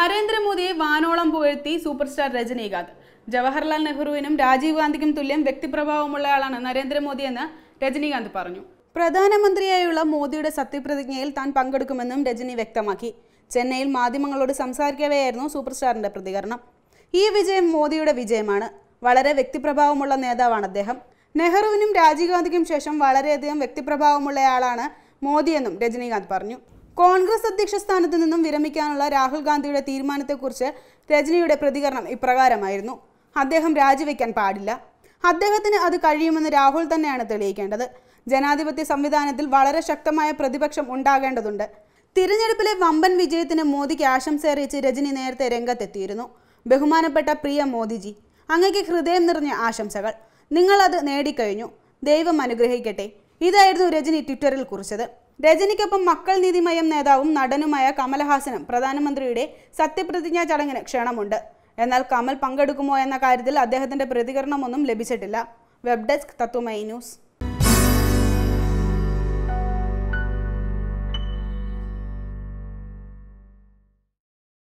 നരേന്ദ്രമോദിയെ വാനോളം പുകഴ്ത്തി സൂപ്പർസ്റ്റാർ രജനീകാന്ത് ജവഹർലാൽ നെഹ്റുവിനും രാജീവ് ഗാന്ധിക്കും തുല്യം ആളാണ് നരേന്ദ്രമോദി എന്ന് രജനീകാന്ത് പറഞ്ഞു പ്രധാനമന്ത്രിയായുള്ള മോദിയുടെ സത്യപ്രതിജ്ഞയിൽ താൻ പങ്കെടുക്കുമെന്നും രജനി വ്യക്തമാക്കി ചെന്നൈയിൽ മാധ്യമങ്ങളോട് സംസാരിക്കവെയായിരുന്നു സൂപ്പർസ്റ്റാറിന്റെ പ്രതികരണം ഈ വിജയം മോദിയുടെ വിജയമാണ് വളരെ വ്യക്തിപ്രഭാവമുള്ള നേതാവാണ് അദ്ദേഹം നെഹ്റുവിനും രാജീവ് ഗാന്ധിക്കും ശേഷം വളരെയധികം ആളാണ് മോദിയെന്നും രജനീകാന്ത് പറഞ്ഞു കോൺഗ്രസ് അധ്യക്ഷ സ്ഥാനത്ത് നിന്നും വിരമിക്കാനുള്ള രാഹുൽ ഗാന്ധിയുടെ തീരുമാനത്തെക്കുറിച്ച് രജനിയുടെ പ്രതികരണം ഇപ്രകാരമായിരുന്നു അദ്ദേഹം രാജിവെക്കാൻ പാടില്ല അദ്ദേഹത്തിന് അത് കഴിയുമെന്ന് രാഹുൽ തന്നെയാണ് തെളിയിക്കേണ്ടത് ജനാധിപത്യ സംവിധാനത്തിൽ വളരെ ശക്തമായ പ്രതിപക്ഷം ഉണ്ടാകേണ്ടതുണ്ട് തിരഞ്ഞെടുപ്പിലെ വമ്പൻ വിജയത്തിന് മോദിക്ക് ആശംസ അറിയിച്ച് രജനി നേരത്തെ രംഗത്തെത്തിയിരുന്നു ബഹുമാനപ്പെട്ട പ്രിയ മോദിജി അങ്ങയ്ക്ക് ഹൃദയം നിറഞ്ഞ ആശംസകൾ നിങ്ങളത് നേടിക്കഴിഞ്ഞു ദൈവം അനുഗ്രഹിക്കട്ടെ ഇതായിരുന്നു രജനി ട്വിറ്ററിൽ കുറിച്ചത് രജനിക്കൊപ്പം മക്കൾ നീതിമയം നേതാവും നടനുമായ കമൽഹാസനും പ്രധാനമന്ത്രിയുടെ സത്യപ്രതിജ്ഞാ ചടങ്ങിന് ക്ഷണമുണ്ട് എന്നാൽ കമൽ പങ്കെടുക്കുമോ എന്ന കാര്യത്തിൽ അദ്ദേഹത്തിന്റെ പ്രതികരണമൊന്നും ലഭിച്ചിട്ടില്ല വെബ് ഡെസ്ക് തത്വമൈ ന്യൂസ്